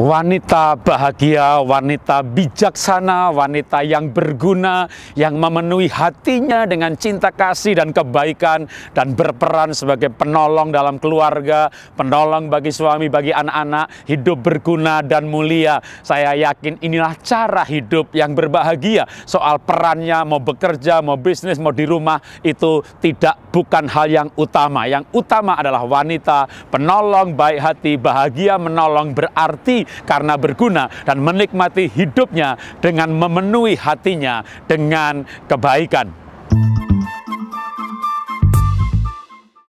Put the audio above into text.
Wanita bahagia, wanita bijaksana, wanita yang berguna, yang memenuhi hatinya dengan cinta kasih dan kebaikan, dan berperan sebagai penolong dalam keluarga, penolong bagi suami, bagi anak-anak, hidup berguna dan mulia. Saya yakin inilah cara hidup yang berbahagia. Soal perannya, mau bekerja, mau bisnis, mau di rumah, itu tidak bukan hal yang utama. Yang utama adalah wanita, penolong, baik hati, bahagia, menolong, berarti karena berguna dan menikmati hidupnya dengan memenuhi hatinya dengan kebaikan.